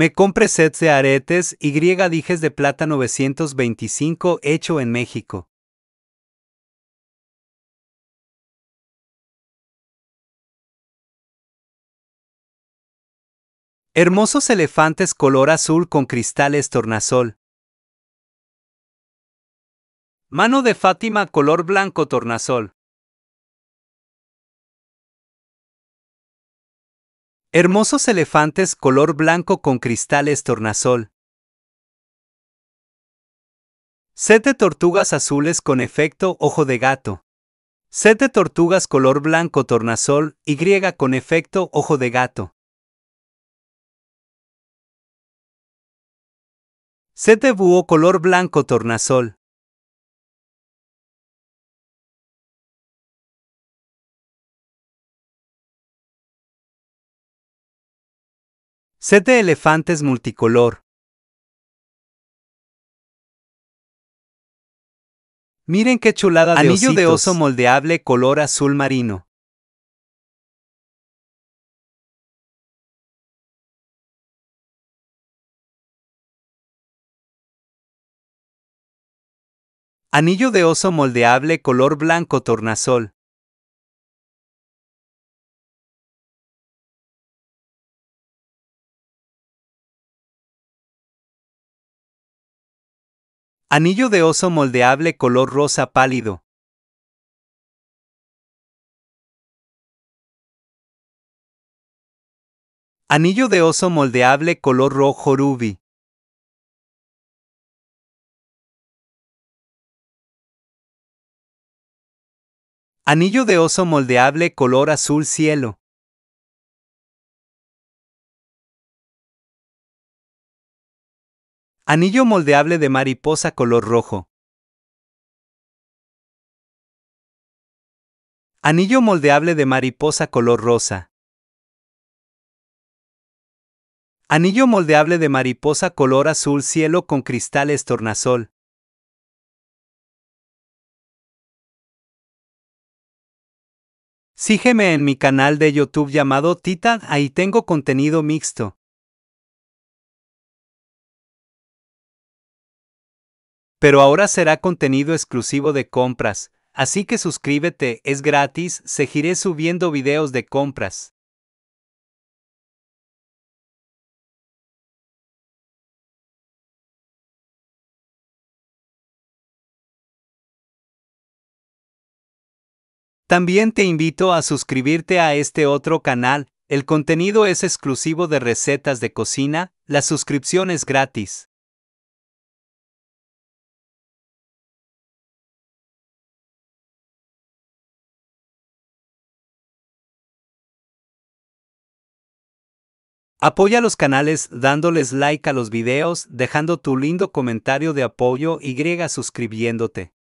Me compré sets de aretes y griega dijes de plata 925 hecho en México. Hermosos elefantes color azul con cristales tornasol. Mano de Fátima color blanco tornasol. Hermosos elefantes color blanco con cristales tornasol. Sete tortugas azules con efecto ojo de gato. Sete tortugas color blanco tornasol y griega con efecto ojo de gato. Sete búho color blanco tornasol. Set de elefantes multicolor. Miren qué chulada de Anillo de oso moldeable color azul marino. Anillo de oso moldeable color blanco tornasol. Anillo de oso moldeable color rosa pálido. Anillo de oso moldeable color rojo rubí. Anillo de oso moldeable color azul cielo. Anillo moldeable de mariposa color rojo. Anillo moldeable de mariposa color rosa. Anillo moldeable de mariposa color azul cielo con cristales tornasol. Sígueme en mi canal de YouTube llamado Tita, ahí tengo contenido mixto. pero ahora será contenido exclusivo de compras, así que suscríbete, es gratis, seguiré subiendo videos de compras. También te invito a suscribirte a este otro canal, el contenido es exclusivo de recetas de cocina, la suscripción es gratis. Apoya los canales dándoles like a los videos, dejando tu lindo comentario de apoyo y suscribiéndote.